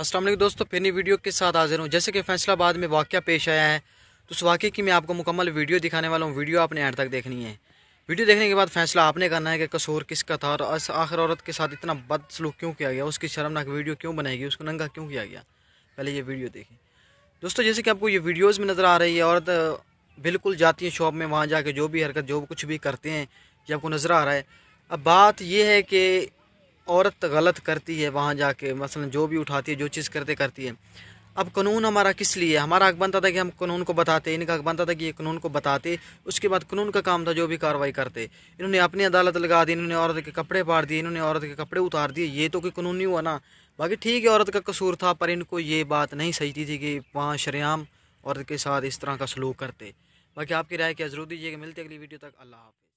असलम दोस्तों फिर वीडियो के साथ हाजिर हूँ जैसे कि फैसलाबाद में वाक्य पेश आया है तो उस वाक़े की मैं आपको मुकम्मल वीडियो दिखाने वाला हूँ वीडियो आपने एंड तक देखनी है वीडियो देखने के बाद फैसला आपने करना है कि कसूर किसका था और आखिर औरत के साथ इतना बदसलूक क्यों किया गया उसकी शर्मनाक वीडियो क्यों बनाई गई उसको नंगा क्यों किया गया पहले ये वीडियो देखें दोस्तों जैसे कि आपको ये वीडियोज़ में नज़र आ रही है औरत बिल्कुल जाती है शॉप में वहाँ जाके जो भी हरकत जो कुछ भी करते हैं ये आपको नज़र आ रहा है अब बात यह है कि औरत गलत करती है वहाँ जाके मसलन जो भी उठाती है जो चीज़ करते करती है अब कानून हमारा किस लिए हमारा हक बनता था कि हम कानून को बताते इनका हक बनता था कि ये कानून को बताते उसके बाद कानून का काम था जो भी कार्रवाई करते इन्होंने अपनी अदालत लगा दी इन्होंने औरत के कपड़े पाड़ दिए इन्होंने औरत के कपड़े उतार दिए ये तो कोई कानून नहीं हुआ ना बाकी ठीक है औरत का कसूर था पर इनको ये बात नहीं सही थी, थी कि वहाँ शरेआम औरत के साथ इस तरह का सलूक करते बाकी आपकी राय क्या जरूर दीजिएगा मिलते अगली वीडियो तक अल्लाह हाफि